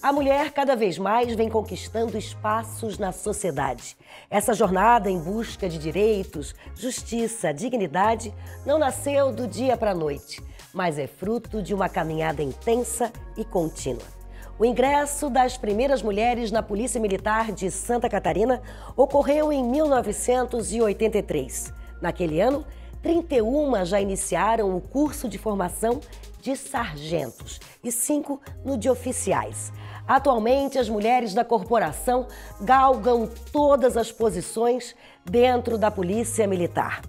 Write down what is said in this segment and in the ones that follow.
a mulher cada vez mais vem conquistando espaços na sociedade. Essa jornada em busca de direitos, justiça, dignidade não nasceu do dia para a noite, mas é fruto de uma caminhada intensa e contínua. O ingresso das primeiras mulheres na Polícia Militar de Santa Catarina ocorreu em 1983. Naquele ano, 31 já iniciaram o curso de formação de sargentos e 5 no de oficiais. Atualmente, as mulheres da corporação galgam todas as posições dentro da Polícia Militar.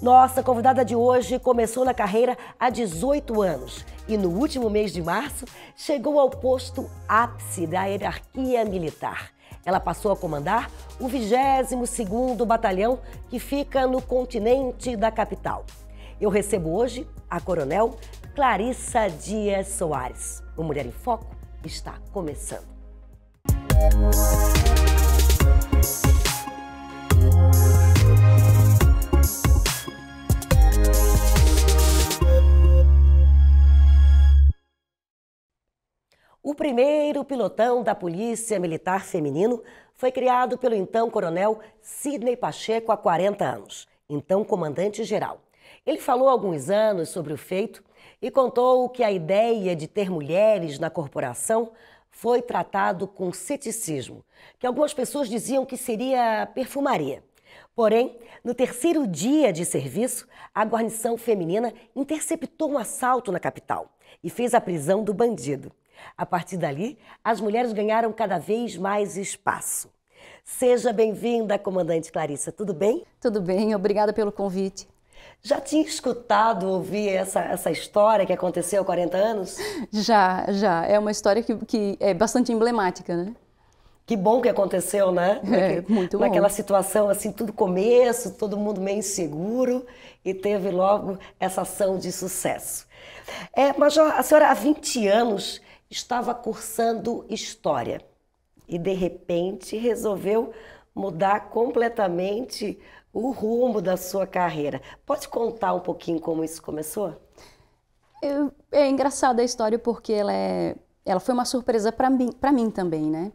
Nossa convidada de hoje começou na carreira há 18 anos e no último mês de março chegou ao posto ápice da hierarquia militar. Ela passou a comandar o 22º Batalhão que fica no continente da capital. Eu recebo hoje a Coronel Clarissa Dias Soares, uma mulher em foco está começando. O primeiro pilotão da Polícia Militar Feminino foi criado pelo então coronel Sidney Pacheco há 40 anos, então comandante-geral. Ele falou há alguns anos sobre o feito e contou que a ideia de ter mulheres na corporação foi tratado com ceticismo, que algumas pessoas diziam que seria perfumaria. Porém, no terceiro dia de serviço, a guarnição feminina interceptou um assalto na capital e fez a prisão do bandido. A partir dali, as mulheres ganharam cada vez mais espaço. Seja bem-vinda, comandante Clarissa. Tudo bem? Tudo bem, obrigada pelo convite. Já tinha escutado ouvir essa, essa história que aconteceu há 40 anos? Já, já. É uma história que, que é bastante emblemática, né? Que bom que aconteceu, né? É, muito bom. Naquela situação, assim, tudo começo, todo mundo meio inseguro e teve logo essa ação de sucesso. É, Major, a senhora há 20 anos estava cursando História e, de repente, resolveu mudar completamente o rumo da sua carreira. Pode contar um pouquinho como isso começou? Eu, é engraçada a história porque ela, é, ela foi uma surpresa para mim, mim também, né?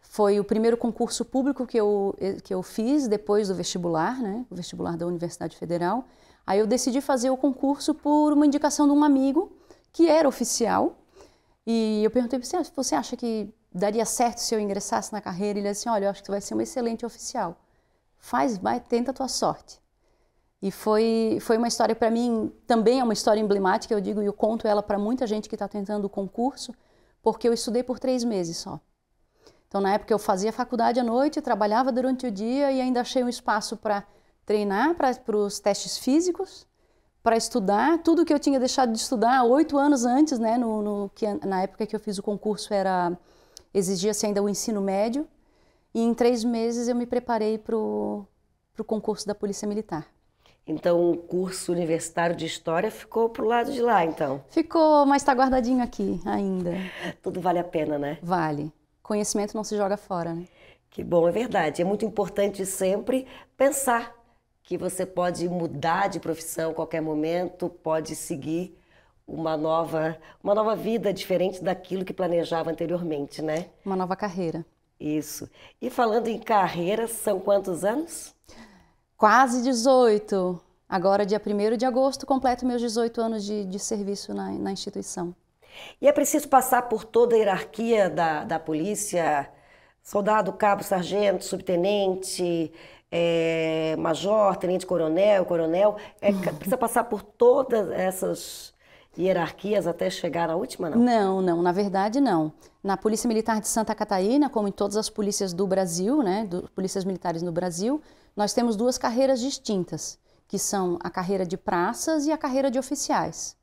Foi o primeiro concurso público que eu, que eu fiz depois do vestibular, né? O vestibular da Universidade Federal. Aí eu decidi fazer o concurso por uma indicação de um amigo que era oficial. E eu perguntei para ele, assim, ah, você acha que daria certo se eu ingressasse na carreira? Ele disse assim, olha, eu acho que você vai ser um excelente oficial faz, vai, tenta a tua sorte. E foi, foi uma história para mim, também é uma história emblemática, eu digo e eu conto ela para muita gente que está tentando o concurso, porque eu estudei por três meses só. Então, na época, eu fazia faculdade à noite, trabalhava durante o dia e ainda achei um espaço para treinar para os testes físicos, para estudar tudo que eu tinha deixado de estudar oito anos antes, né, no, no, que, na época que eu fiz o concurso era exigia-se ainda o ensino médio. E em três meses eu me preparei para o concurso da Polícia Militar. Então, o curso universitário de História ficou pro lado de lá, então? Ficou, mas está guardadinho aqui ainda. Tudo vale a pena, né? Vale. Conhecimento não se joga fora, né? Que bom, é verdade. É muito importante sempre pensar que você pode mudar de profissão a qualquer momento, pode seguir uma nova, uma nova vida diferente daquilo que planejava anteriormente, né? Uma nova carreira. Isso. E falando em carreira, são quantos anos? Quase 18. Agora, dia 1 de agosto, completo meus 18 anos de, de serviço na, na, instituição. E é preciso passar por toda a hierarquia da, da polícia: soldado, cabo, sargento, subtenente, é, major, tenente-coronel, coronel. coronel é, precisa passar por todas essas hierarquias até chegar à última, não? Não, não, na verdade não. Na Polícia Militar de Santa Catarina, como em todas as polícias do Brasil, né, do, polícias militares no Brasil, nós temos duas carreiras distintas, que são a carreira de praças e a carreira de oficiais.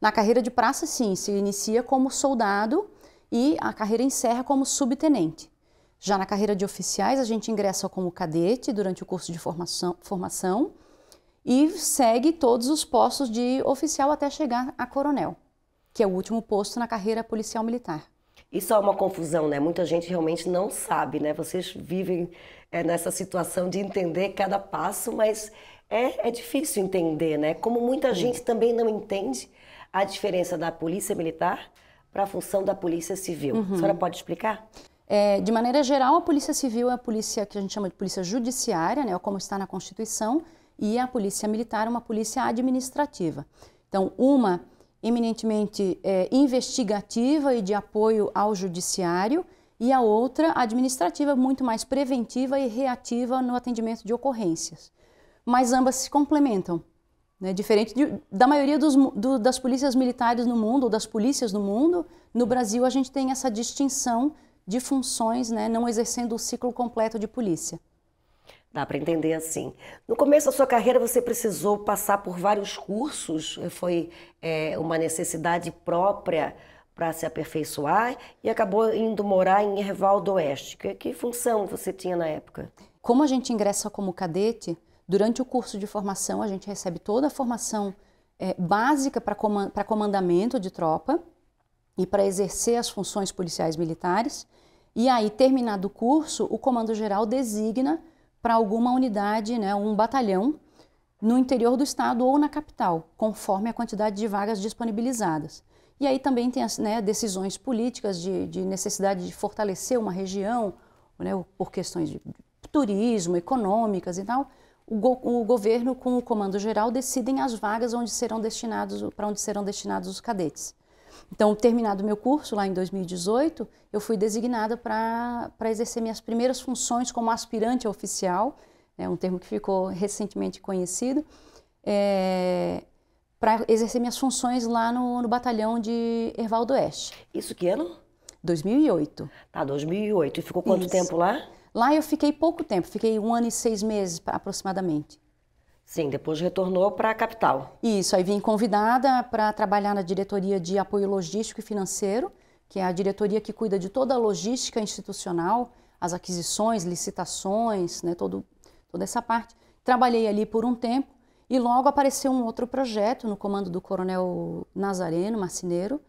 Na carreira de praça, sim, se inicia como soldado e a carreira encerra como subtenente. Já na carreira de oficiais, a gente ingressa como cadete durante o curso de formação, formação e segue todos os postos de oficial até chegar a coronel, que é o último posto na carreira policial militar. Isso é uma confusão, né? Muita gente realmente não sabe, né? Vocês vivem é, nessa situação de entender cada passo, mas é, é difícil entender, né? Como muita gente também não entende a diferença da polícia militar para a função da polícia civil. Uhum. A senhora pode explicar? É, de maneira geral, a polícia civil é a polícia que a gente chama de polícia judiciária, né? Como está na Constituição e a polícia militar uma polícia administrativa. Então, uma eminentemente é, investigativa e de apoio ao judiciário, e a outra administrativa, muito mais preventiva e reativa no atendimento de ocorrências. Mas ambas se complementam. Né? Diferente de, da maioria dos, do, das polícias militares no mundo, ou das polícias no mundo, no Brasil a gente tem essa distinção de funções, né? não exercendo o ciclo completo de polícia. Dá para entender assim. No começo da sua carreira, você precisou passar por vários cursos, eh, foi é, uma necessidade própria para se aperfeiçoar e acabou indo morar em Ervaldo Oeste. Que, que função você tinha na época? Como a gente ingressa como cadete, durante o curso de formação, a gente recebe toda a formação é, básica para comandamento de tropa e para exercer as funções policiais militares. E aí, terminado o curso, o Comando Geral designa para alguma unidade, né, um batalhão no interior do estado ou na capital, conforme a quantidade de vagas disponibilizadas. E aí também tem as né, decisões políticas de, de, necessidade de fortalecer uma região, né, por questões de turismo, econômicas e tal. O, go o governo com o comando geral decidem as vagas onde serão destinados para onde serão destinados os cadetes. Então, terminado o meu curso lá em 2018, eu fui designada para exercer minhas primeiras funções como aspirante oficial, é um termo que ficou recentemente conhecido, é, eh, para exercer minhas funções lá no, no batalhão de Ervaldo Oeste. Isso que ano? 2008. Tá, 2008. E ficou quanto Isso. tempo lá? Lá eu fiquei pouco tempo, fiquei um ano e seis meses aproximadamente. Sim, depois retornou para a capital. Isso, aí vim convidada para trabalhar na diretoria de apoio logístico e financeiro, que é a diretoria que cuida de toda a logística institucional, as aquisições, licitações, né, todo, toda essa parte. Trabalhei ali por um tempo e logo apareceu um outro projeto no comando do coronel Nazareno marceneiro,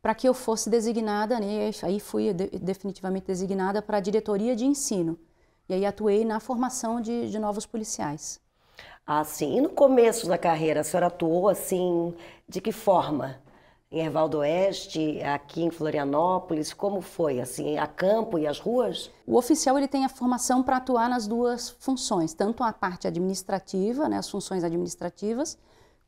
para que eu fosse designada, né, aí fui de, definitivamente designada para a diretoria de ensino. E aí atuei na formação de, de novos policiais. Assim, e no começo da carreira, a senhora atuou assim, de que forma? Em Ervaldo Oeste, aqui em Florianópolis, como foi? Assim, a campo e as ruas? O oficial ele tem a formação para atuar nas duas funções, tanto a parte administrativa, né, as funções administrativas,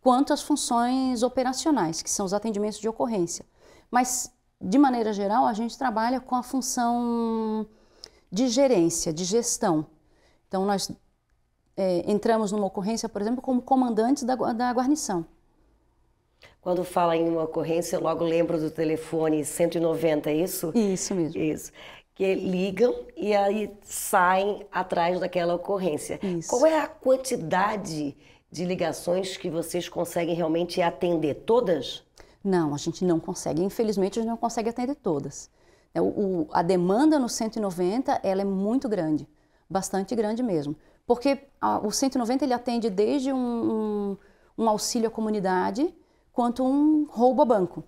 quanto as funções operacionais, que são os atendimentos de ocorrência. Mas, de maneira geral, a gente trabalha com a função de gerência, de gestão. Então, nós é, entramos numa ocorrência, por exemplo, como comandantes da, da guarnição. Quando fala em uma ocorrência, eu logo lembro do telefone 190, é isso? Isso mesmo. Isso. Que ligam e aí saem atrás daquela ocorrência. Isso. Qual é a quantidade de ligações que vocês conseguem realmente atender? Todas? Não, a gente não consegue. Infelizmente, a gente não consegue atender todas. É, o, o, a demanda no 190 ela é muito grande, bastante grande mesmo. Porque a, o 190 ele atende desde um, um, um, auxílio à comunidade quanto um roubo a banco.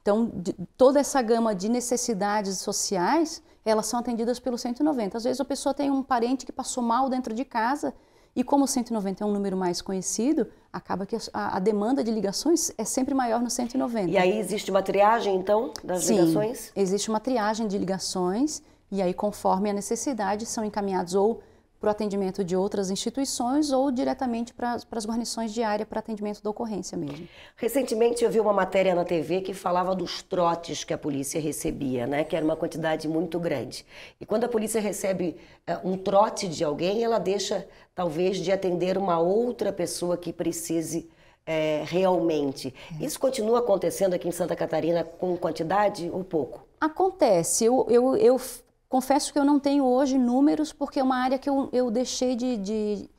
Então, de, toda essa gama de necessidades sociais, elas são atendidas pelo 190. Às vezes a pessoa tem um parente que passou mal dentro de casa e como o 190 é um número mais conhecido, acaba que a, a, demanda de ligações é sempre maior no 190. E aí existe uma triagem, então, das Sim, ligações? existe uma triagem de ligações e aí, conforme a necessidade, são encaminhados ou para o atendimento de outras instituições ou diretamente para as guarnições de área para atendimento da ocorrência mesmo. Recentemente eu vi uma matéria na TV que falava dos trotes que a polícia recebia, né? Que era uma quantidade muito grande. E quando a polícia recebe eh, um trote de alguém, ela deixa talvez de atender uma outra pessoa que precise eh, é, realmente. Isso continua acontecendo aqui em Santa Catarina com quantidade ou pouco? Acontece. Eu, eu, eu Confesso que eu não tenho hoje números, porque é uma área que eu, eu deixei de, de,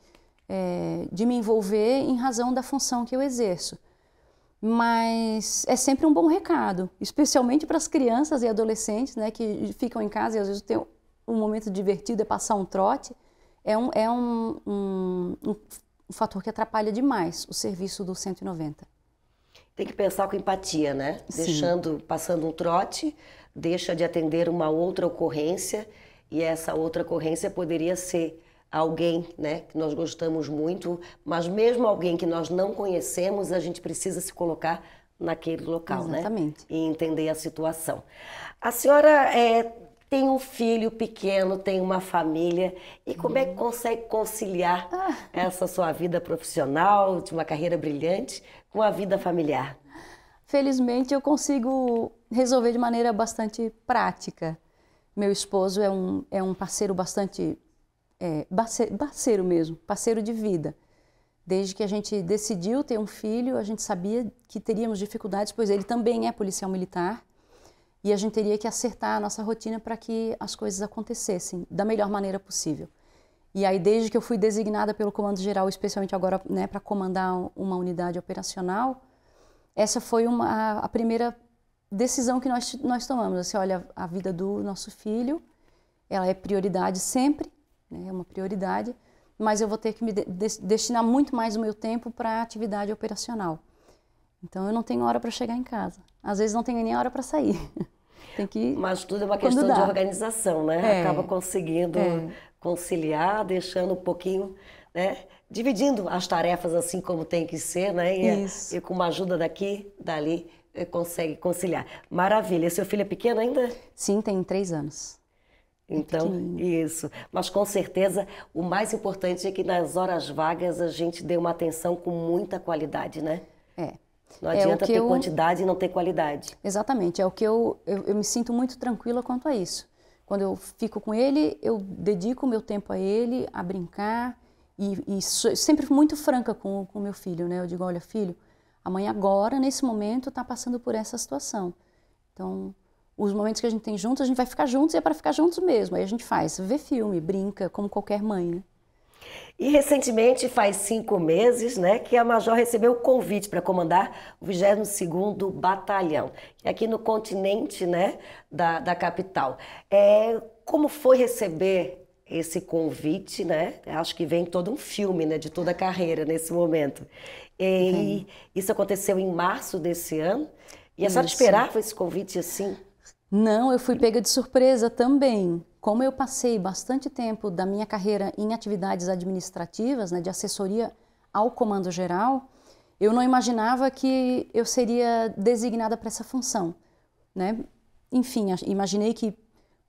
é, de me envolver em razão da função que eu exerço. Mas é sempre um bom recado, especialmente para as crianças e adolescentes né, que ficam em casa e às vezes tem um momento divertido é passar um trote. É um, é um, um, um fator que atrapalha demais o serviço do 190. Tem que pensar com empatia, né? Sim. Deixando, passando um trote, deixa de atender uma outra ocorrência e essa outra ocorrência poderia ser alguém, né, que nós gostamos muito, mas mesmo alguém que nós não conhecemos, a gente precisa se colocar naquele local, né, Exatamente. né? E entender a situação. A senhora é, tem um filho pequeno, tem uma família, e como é que uhum. consegue conciliar ah. essa sua vida profissional, de uma carreira brilhante, com a vida familiar? Felizmente eu consigo resolver de maneira bastante prática. Meu esposo é um, é um parceiro bastante. É, parceiro mesmo, parceiro de vida. Desde que a gente decidiu ter um filho, a gente sabia que teríamos dificuldades, pois ele também é policial militar e a gente teria que acertar a nossa rotina para que as coisas acontecessem da melhor maneira possível. E aí, desde que eu fui designada pelo Comando Geral, especialmente agora né, para comandar uma unidade operacional, essa foi uma, a primeira decisão que nós, nós tomamos. Você olha a vida do nosso filho, ela é prioridade sempre, né? é uma prioridade, mas eu vou ter que me de destinar muito mais o meu tempo para a atividade operacional. Então eu não tenho hora para chegar em casa. Às vezes não tenho nem hora para sair. Tem que Mas tudo é uma questão dá. de organização, né? É, Acaba conseguindo é. conciliar, deixando um pouquinho, né? dividindo as tarefas assim como tem que ser, né? E, Isso. e com uma ajuda daqui, dali, eh, consegue conciliar. Maravilha. E seu filho é pequeno ainda? Sim, tem três anos. É então, isso. Mas com certeza o mais importante é que nas horas vagas a gente dê uma atenção com muita qualidade, né? É. Não é adianta é ter eu... quantidade e não ter qualidade. Exatamente. É o que eu, eu, eu me sinto muito tranquila quanto a isso. Quando eu fico com ele, eu dedico o meu tempo a ele, a brincar, e, e sempre muito franca com o meu filho, né? Eu digo, olha, filho, a mãe agora, nesse momento, está passando por essa situação. Então, os momentos que a gente tem juntos, a gente vai ficar juntos e é para ficar juntos mesmo. Aí a gente faz, vê filme, brinca, como qualquer mãe, né? E recentemente, faz cinco meses, né, que a Major recebeu o convite para comandar o 22º Batalhão, é aqui no continente, né, da, da capital. É, como foi receber esse convite, né? Acho que vem todo um filme, né, de toda a carreira nesse momento. E uhum. isso aconteceu em março desse ano. E a isso. senhora esperava esse convite assim? Não, eu fui pega de surpresa também. Como eu passei bastante tempo da minha carreira em atividades administrativas, né, de assessoria ao comando geral, eu não imaginava que eu seria designada para essa função, né? Enfim, imaginei que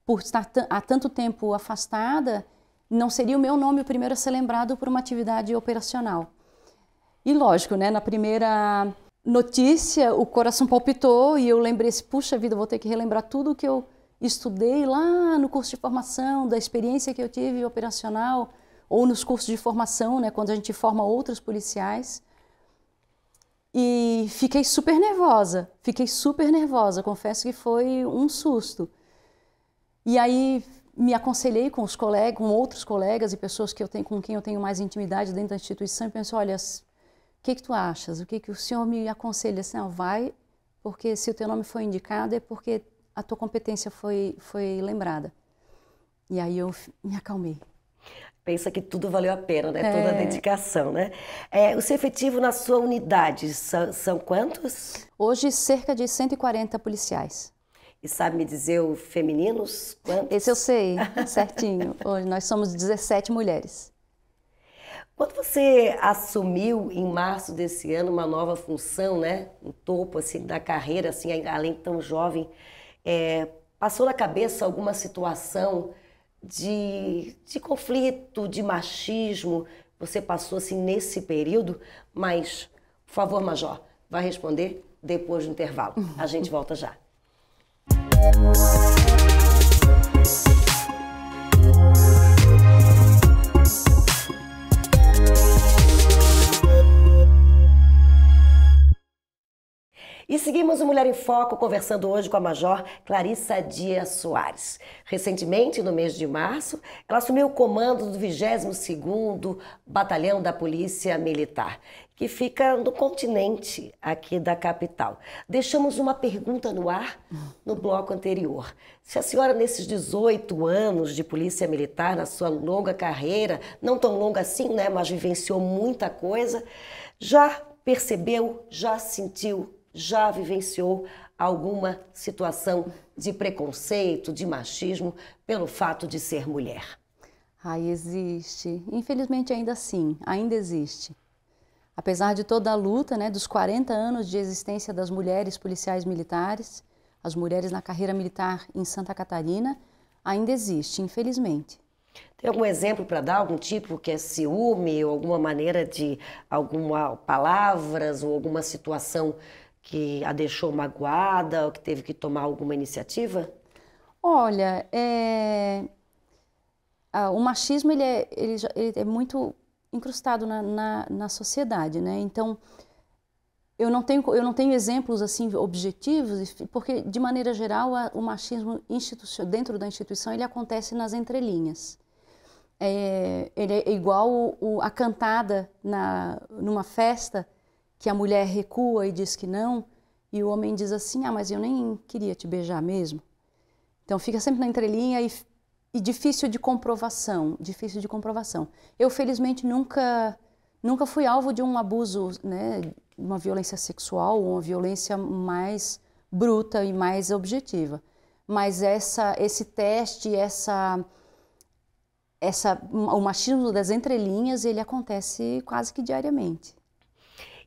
por estar há tanto tempo afastada, não seria o meu nome o primeiro a ser lembrado por uma atividade operacional. E lógico, né, na primeira notícia, o coração palpitou e eu lembrei assim, puxa vida, vou ter que relembrar tudo que eu estudei lá no curso de formação, da experiência que eu tive operacional, ou nos cursos de formação, né, quando a gente forma outros policiais. E fiquei super nervosa, fiquei super nervosa, confesso que foi um susto. E aí me aconselhei com os colegas, com outros colegas e pessoas que eu tenho, com quem eu tenho mais intimidade dentro da instituição e pensei, olha, o que, que tu achas? O que, que o senhor me aconselha? Assim, vai, porque se o teu nome foi indicado é porque a tua competência foi, foi lembrada. E aí eu me acalmei. Pensa que tudo valeu a pena, né? É... Toda a é. dedicação, né? É, o seu efetivo na sua unidade são, são quantos? Hoje, cerca de 140 policiais. E sabe me dizer o femininos? Quantos? Esse eu sei, certinho. Hoje nós somos 17 mulheres. Quando você assumiu em março desse ano uma nova função, né, no topo assim da carreira, assim além de tão jovem, é, passou na cabeça alguma situação de, de conflito, de machismo? Você passou assim nesse período? Mas, por favor, Major, vai responder depois do intervalo. A gente volta já. E seguimos o Mulher em Foco conversando hoje com a Major Clarissa Dias Soares. Recentemente, no mês de março, ela assumiu o comando do 22º Batalhão da Polícia Militar que fica no continente aqui da capital. Deixamos uma pergunta no ar no bloco anterior. Se a senhora, nesses 18 anos de polícia militar, na sua longa carreira, não tão longa assim, né, mas vivenciou muita coisa, já percebeu, já sentiu, já vivenciou alguma situação de preconceito, de machismo, pelo fato de ser mulher? Ai, ah, existe. Infelizmente ainda sim, ainda existe. Apesar de toda a luta né, dos 40 anos de existência das mulheres policiais militares, as mulheres na carreira militar em Santa Catarina ainda existe, infelizmente. Tem algum exemplo para dar, algum tipo que é ciúme, ou alguma maneira de alguma palavras ou alguma situação que a deixou magoada ou que teve que tomar alguma iniciativa? Olha, é... ah, o machismo ele é, ele, ele é muito incrustado na, na, na sociedade, né? Então, eu não tenho eu não tenho exemplos assim objetivos porque de maneira geral a, o machismo dentro da instituição ele acontece nas entrelinhas é, ele é igual o, o, a cantada na numa festa que a mulher recua e diz que não e o homem diz assim ah mas eu nem queria te beijar mesmo então fica sempre na entrelinha e e difícil de comprovação, difícil de comprovação. Eu felizmente nunca nunca fui alvo de um abuso, né, uma violência sexual, uma violência mais bruta e mais objetiva. Mas essa esse teste, essa essa o machismo das entrelinhas, ele acontece quase que diariamente.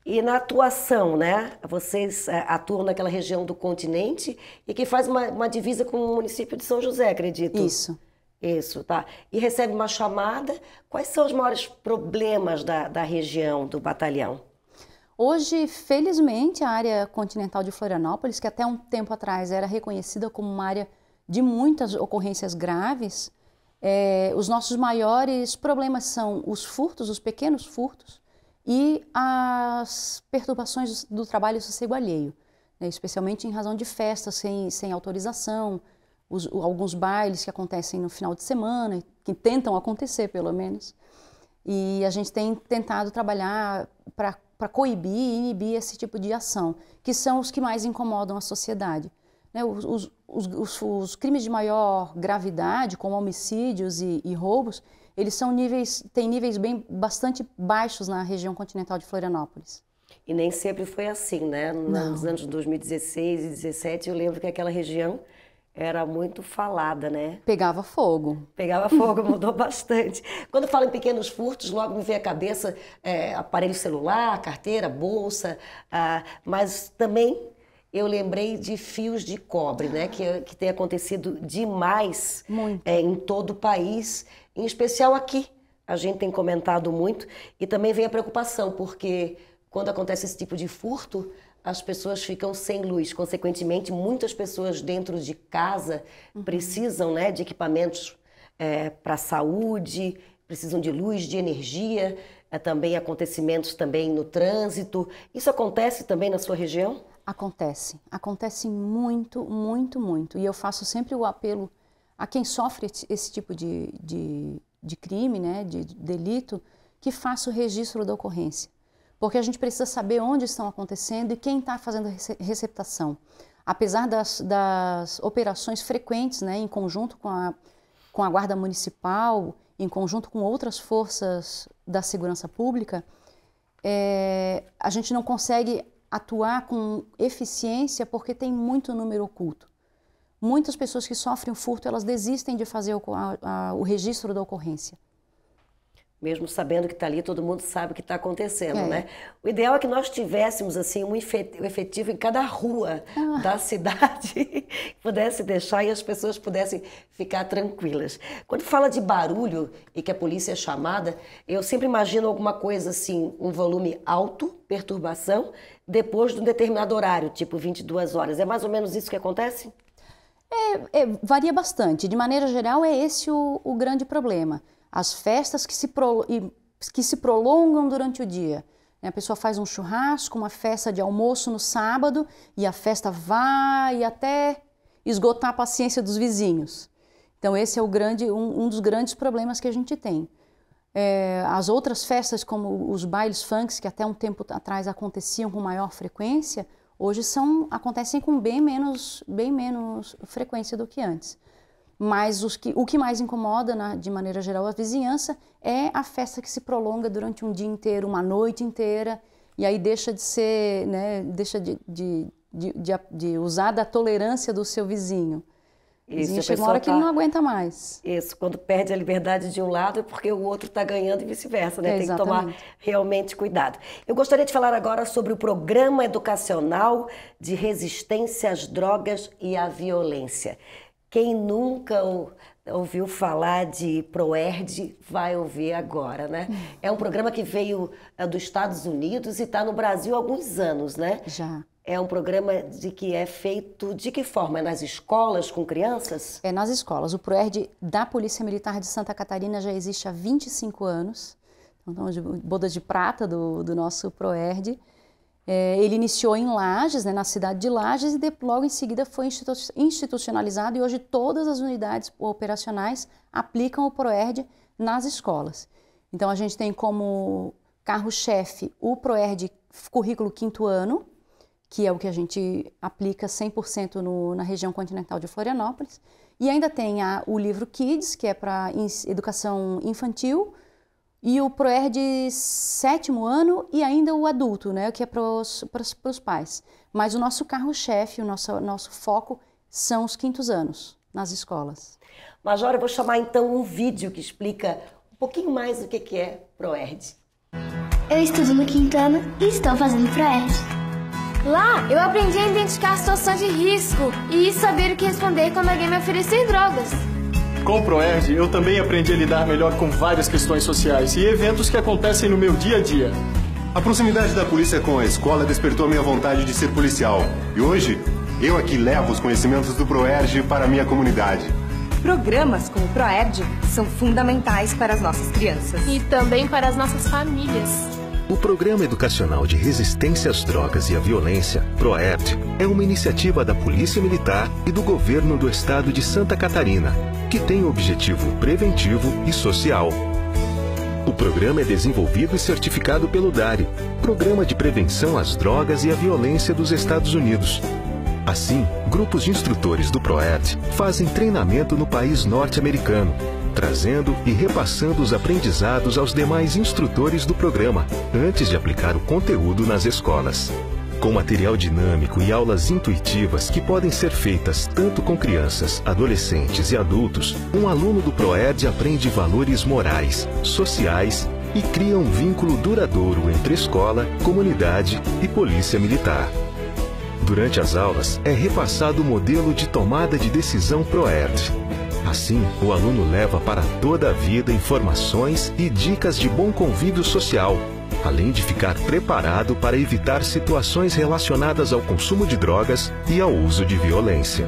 E na atuação, né? Vocês eh, atuam naquela região do continente e que faz uma, uma divisa com o município de São José, acredito. Isso. Isso, tá. E recebe uma chamada. Quais são os maiores problemas da, da região, do batalhão? Hoje, felizmente, a área continental de Florianópolis, que até um tempo atrás era reconhecida como uma área de muitas ocorrências graves, é, os nossos maiores problemas são os furtos, os pequenos furtos, e as perturbações do trabalho sossego alheio, né? especialmente em razão de festas sem, sem autorização, os, alguns bailes que acontecem no final de semana, que tentam acontecer pelo menos. E a gente tem tentado trabalhar para coibir e inibir esse tipo de ação, que são os que mais incomodam a sociedade. Né? Os, os, os, crimes de maior gravidade, como homicídios e, e roubos, eles são níveis, têm níveis bem bastante baixos na região continental de Florianópolis. E nem sempre foi assim, né? Nos Não. anos 2016 e 2017, eu lembro que aquela região era muito falada, né? Pegava fogo. Pegava fogo, mudou bastante. Quando falo em pequenos furtos, logo me vem à cabeça é, aparelho celular, carteira, bolsa, ah, mas também eu lembrei de fios de cobre, né? Que, que tem acontecido demais é, em todo o país, em especial aqui. A gente tem comentado muito e também vem a preocupação, porque quando acontece esse tipo de furto, as pessoas ficam sem luz. Consequentemente, muitas pessoas dentro de casa uhum. precisam né, de equipamentos é, para saúde, precisam de luz, de energia, é, também acontecimentos também no trânsito. Isso acontece também na sua região? Acontece, acontece muito, muito, muito. E eu faço sempre o apelo a quem sofre esse tipo de, de, de crime, né, de delito, que faça o registro da ocorrência porque a gente precisa saber onde estão acontecendo e quem está fazendo receptação. Apesar das, das operações frequentes, né, em conjunto com a, com a Guarda Municipal, em conjunto com outras forças da segurança pública, é, a gente não consegue atuar com eficiência porque tem muito número oculto. Muitas pessoas que sofrem o furto, elas desistem de fazer o, a, a, o registro da ocorrência mesmo sabendo que está ali, todo mundo sabe o que está acontecendo, é. né? O ideal é que nós tivéssemos assim um efetivo em cada rua ah. da cidade, pudesse deixar e as pessoas pudessem ficar tranquilas. Quando fala de barulho e que a polícia é chamada, eu sempre imagino alguma coisa assim, um volume alto, perturbação, depois de um determinado horário, tipo 22 horas. É mais ou menos isso que acontece? É, é, varia bastante. De maneira geral, é esse o, o grande problema as festas que se, pro, que se prolongam durante o dia. A pessoa faz um churrasco, uma festa de almoço no sábado e a festa vai até esgotar a paciência dos vizinhos. Então esse é o grande, um, um dos grandes problemas que a gente tem. É, as outras festas, como os bailes funks, que até um tempo atrás aconteciam com maior frequência, hoje são acontecem com bem menos, bem menos frequência do que antes. Mas que, o que mais incomoda, na, né, de maneira geral, a vizinhança é a festa que se prolonga durante um dia inteiro, uma noite inteira, e aí deixa de ser, né, deixa de, de, de, de usar da tolerância do seu vizinho. Isso, chega uma hora que ele tá não aguenta mais. Isso, quando perde a liberdade de um lado é porque o outro está ganhando e vice-versa, né? É, Tem que tomar realmente cuidado. Eu gostaria de falar agora sobre o Programa Educacional de Resistência às Drogas e à Violência. Quem nunca ouviu falar de ProERD vai ouvir agora, né? É um programa que veio eh, dos Estados Unidos e está no Brasil há alguns anos, né? Já. É um programa de que é feito de que forma? É nas escolas com crianças? É nas escolas. O ProERD da Polícia Militar de Santa Catarina já existe há 25 anos. Então, de boda de prata do, do nosso ProERD. É, ele iniciou em Lages, né, na cidade de Lages, e de, logo em seguida foi institu institucionalizado e hoje todas as unidades operacionais aplicam o ProERD nas escolas. Então a gente tem como carro-chefe o ProERD currículo quinto ano, que é o que a gente aplica 100% no, na região continental de Florianópolis, e ainda tem a, o livro Kids, que é para educação infantil, e o PROER de sétimo ano e ainda o adulto, né, que é para os pais. Mas o nosso carro-chefe, o nosso, nosso foco são os quintos anos nas escolas. Major, eu vou chamar então um vídeo que explica um pouquinho mais o que, que é ProERD. Eu estudo no quinto ano e estou fazendo ProERD. Lá, eu aprendi a identificar a situação de risco e saber o que responder quando alguém me oferecer drogas. Com o Proerd, eu também aprendi a lidar melhor com várias questões sociais e eventos que acontecem no meu dia a dia. A proximidade da polícia com a escola despertou minha vontade de ser policial. E hoje, eu aqui levo os conhecimentos do Proerd para a minha comunidade. Programas como o Proerd são fundamentais para as nossas crianças. E também para as nossas famílias. O Programa Educacional de Resistência às Drogas e à Violência, PROERT, é uma iniciativa da Polícia Militar e do Governo do Estado de Santa Catarina, que tem objetivo preventivo e social. O programa é desenvolvido e certificado pelo DARI, Programa de Prevenção às Drogas e à Violência dos Estados Unidos. Assim, grupos de instrutores do PROERT fazem treinamento no país norte-americano trazendo e repassando os aprendizados aos demais instrutores do programa, antes de aplicar o conteúdo nas escolas. Com material dinâmico e aulas intuitivas que podem ser feitas tanto com crianças, adolescentes e adultos, um aluno do ProEd aprende valores morais, sociais e cria um vínculo duradouro entre escola, comunidade e polícia militar. Durante as aulas, é repassado o modelo de tomada de decisão ProEd, Assim, o aluno leva para toda a vida informações e dicas de bom convívio social, além de ficar preparado para evitar situações relacionadas ao consumo de drogas e ao uso de violência.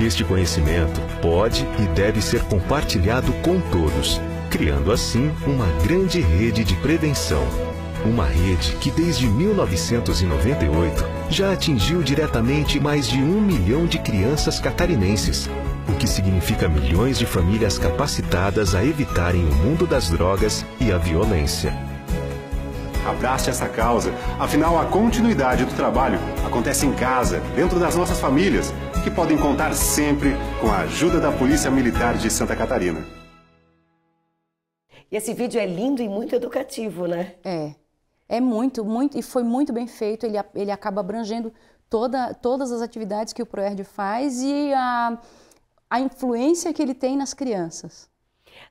Este conhecimento pode e deve ser compartilhado com todos, criando assim uma grande rede de prevenção. Uma rede que desde 1998 já atingiu diretamente mais de um milhão de crianças catarinenses, o que significa milhões de famílias capacitadas a evitarem o mundo das drogas e a violência. Abrace essa causa, afinal, a continuidade do trabalho acontece em casa, dentro das nossas famílias, que podem contar sempre com a ajuda da Polícia Militar de Santa Catarina. E esse vídeo é lindo e muito educativo, né? É. É muito, muito, e foi muito bem feito. Ele, ele acaba abrangendo toda, todas as atividades que o ProERD faz e a a influência que ele tem nas crianças?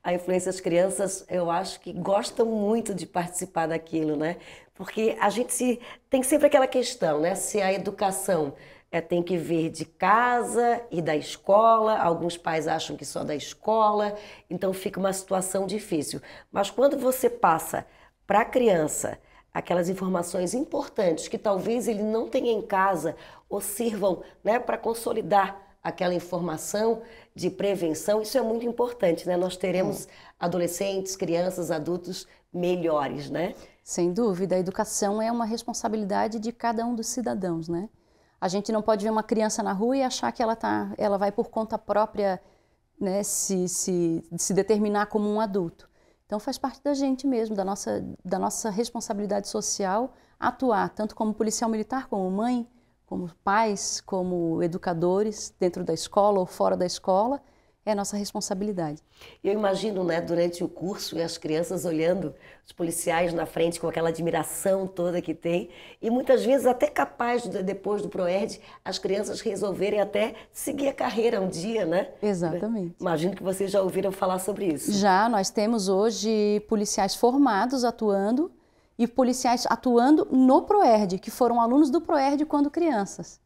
A influência das crianças, eu acho que gostam muito de participar daquilo, né? Porque a gente se, tem sempre aquela questão, né? Se a educação é, tem que vir de casa e da escola. Alguns pais acham que só da escola, então fica uma situação difícil. Mas quando você passa para a criança aquelas informações importantes que talvez ele não tenha em casa ou sirvam né, para consolidar aquela informação de prevenção, isso é muito importante, né? Nós teremos é. adolescentes, crianças, adultos melhores, né? Sem dúvida, a educação é uma responsabilidade de cada um dos cidadãos, né? A gente não pode ver uma criança na rua e achar que ela tá, ela vai por conta própria, né, se, se, se determinar como um adulto. Então faz parte da gente mesmo, da nossa, da nossa responsabilidade social atuar tanto como policial militar como mãe, como pais, como educadores, dentro da escola ou fora da escola, é nossa responsabilidade. Eu imagino, né, durante o curso, as crianças olhando os policiais na frente com aquela admiração toda que tem, e muitas vezes até capaz, de, depois do ProERD, as crianças resolverem até seguir a carreira um dia, né? Exatamente. Imagino que vocês já ouviram falar sobre isso. Já, nós temos hoje policiais formados atuando e policiais atuando no ProERD, que foram alunos do ProERD quando crianças.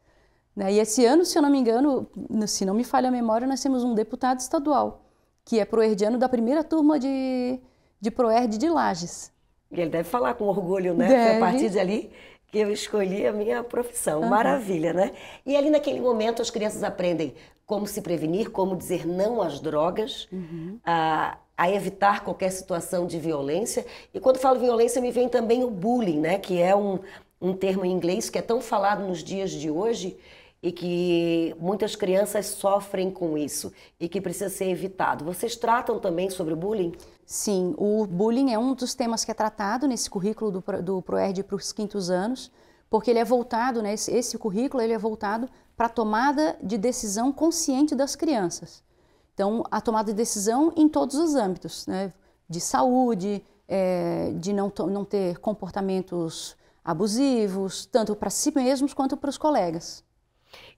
Né? E esse ano, se eu não me engano, se não me falha a memória, nós temos um deputado estadual, que é proerdiano da primeira turma de, de Proerd de Lages. Ele deve falar com orgulho, né? Deve. Foi a partir dali ali que eu escolhi a minha profissão. Uhum. Maravilha, né? E ali naquele momento as crianças aprendem como se prevenir, como dizer não às drogas, uhum. a ah, a evitar qualquer situação de violência. E quando falo violência, me vem também o bullying, né? que é um, um termo em inglês que é tão falado nos dias de hoje e que muitas crianças sofrem com isso e que precisa ser evitado. Vocês tratam também sobre o bullying? Sim, o bullying é um dos temas que é tratado nesse currículo do, do ProERD para os quintos anos, porque ele é voltado, né, esse, esse currículo ele é voltado para a tomada de decisão consciente das crianças. Então, a tomada de decisão em todos os âmbitos, né? de saúde, é, de não, não ter comportamentos abusivos, tanto para si mesmos quanto para os colegas.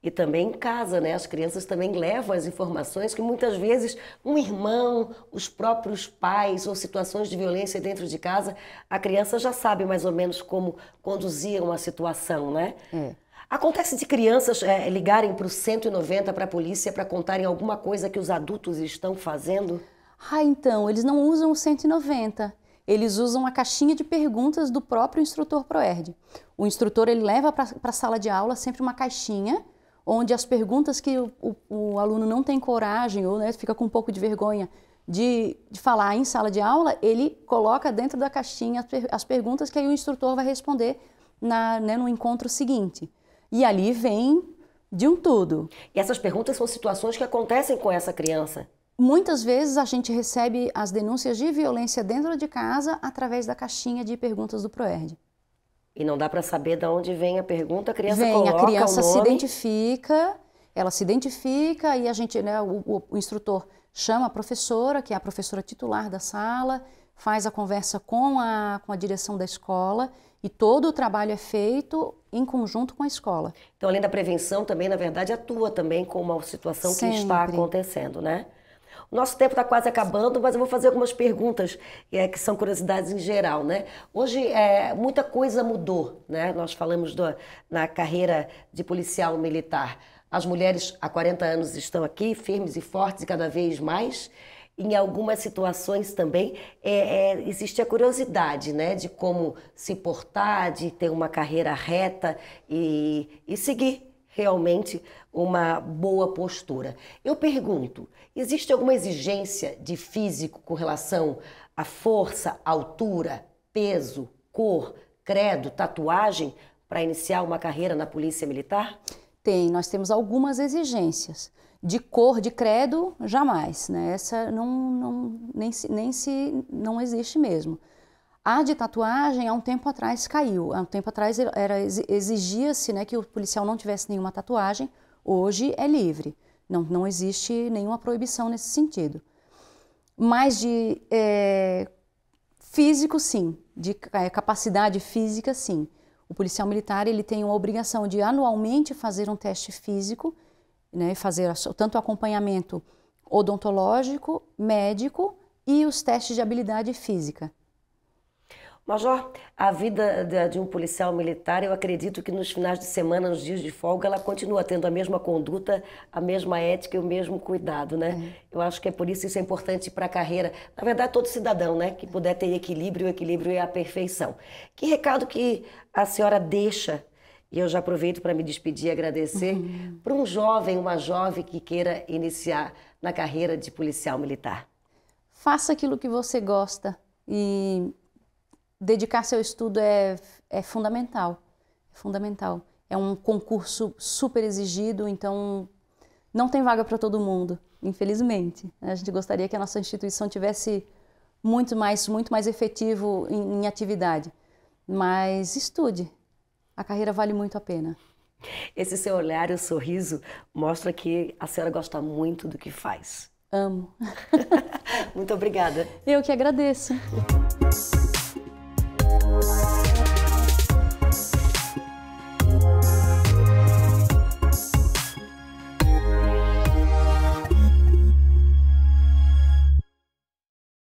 E também em casa, né? As crianças também levam as informações que muitas vezes um irmão, os próprios pais ou situações de violência dentro de casa, a criança já sabe mais ou menos como conduzir uma situação, né? É. Acontece de crianças é, ligarem para o 190 para a polícia para contarem alguma coisa que os adultos estão fazendo? Ah, então, eles não usam o 190. Eles usam a caixinha de perguntas do próprio instrutor ProErd. O instrutor ele leva para a sala de aula sempre uma caixinha onde as perguntas que o, o, o aluno não tem coragem ou né, fica com um pouco de vergonha de, de, falar em sala de aula, ele coloca dentro da caixinha as, per, as perguntas que aí o instrutor vai responder na, né, no encontro seguinte. E ali vem de um tudo. E essas perguntas são situações que acontecem com essa criança? Muitas vezes a gente recebe as denúncias de violência dentro de casa através da caixinha de perguntas do ProERD. E não dá para saber de onde vem a pergunta, a criança vem, coloca a criança se identifica, ela se identifica e a gente, né, o, o instrutor chama a professora, que é a professora titular da sala, faz a conversa com a, com a direção da escola e todo o trabalho é feito em conjunto com a escola. Então, além da prevenção, também, na verdade, atua também com uma situação Sempre. que está acontecendo, né? O nosso tempo está quase acabando, mas eu vou fazer algumas perguntas é, que são curiosidades em geral, né? Hoje é, muita coisa mudou, né? Nós falamos do, na carreira de policial militar. As mulheres há 40 anos estão aqui, firmes e fortes e cada vez mais. Em algumas situações também é, é, existe a curiosidade, né, de como se portar, de ter uma carreira reta e, e seguir realmente uma boa postura. Eu pergunto, existe alguma exigência de físico com relação à força, altura, peso, cor, credo, tatuagem para iniciar uma carreira na Polícia Militar? Tem, nós temos algumas exigências de cor, de credo, jamais. Né? Essa não, não, nem, se, nem se não existe mesmo. A de tatuagem há um tempo atrás caiu. Há um tempo atrás era exigia-se né, que o policial não tivesse nenhuma tatuagem. Hoje é livre. Não, não existe nenhuma proibição nesse sentido. Mas de é, físico, sim. De é, capacidade física, sim. O policial militar ele tem uma obrigação de anualmente fazer um teste físico né, fazer tanto acompanhamento odontológico, médico e os testes de habilidade física. Major, a vida de um policial militar, eu acredito que nos finais de semana, nos dias de folga, ela continua tendo a mesma conduta, a mesma ética e o mesmo cuidado, né? É. Eu acho que é por isso que isso é importante para a carreira. Na verdade, todo cidadão, né, que puder ter equilíbrio, o equilíbrio é a perfeição. Que recado que a senhora deixa e eu já aproveito para me despedir e agradecer uhum. para um jovem, uma jovem que queira iniciar na carreira de policial militar. Faça aquilo que você gosta e dedicar seu estudo é, é fundamental. É fundamental. É um concurso super exigido, então não tem vaga para todo mundo, infelizmente. A gente gostaria que a nossa instituição tivesse muito mais, muito mais efetivo em, em atividade. Mas estude, a carreira vale muito a pena. Esse seu olhar e o sorriso mostra que a senhora gosta muito do que faz. Amo. muito obrigada. Eu que agradeço.